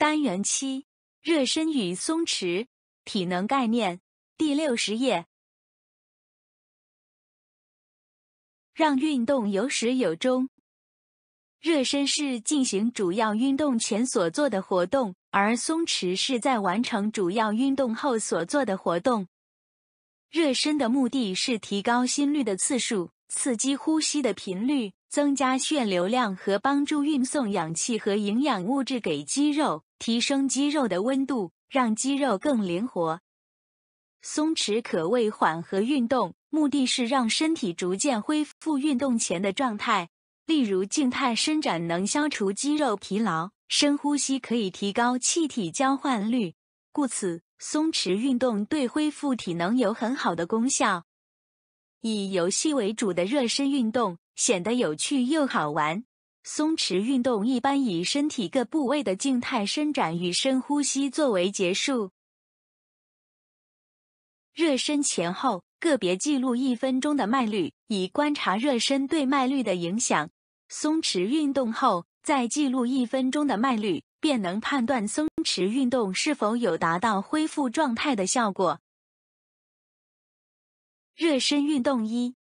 单元七，热身与松弛，体能概念，第六十页。让运动有始有终。热身是进行主要运动前所做的活动，而松弛是在完成主要运动后所做的活动。热身的目的是提高心率的次数，刺激呼吸的频率，增加血流量和帮助运送氧气和营养物质给肌肉。提升肌肉的温度，让肌肉更灵活。松弛可谓缓和运动，目的是让身体逐渐恢复运动前的状态。例如，静态伸展能消除肌肉疲劳，深呼吸可以提高气体交换率。故此，松弛运动对恢复体能有很好的功效。以游戏为主的热身运动显得有趣又好玩。松弛运动一般以身体各部位的静态伸展与深呼吸作为结束。热身前后，个别记录一分钟的脉率，以观察热身对脉率的影响。松弛运动后，再记录一分钟的脉率，便能判断松弛运动是否有达到恢复状态的效果。热身运动一。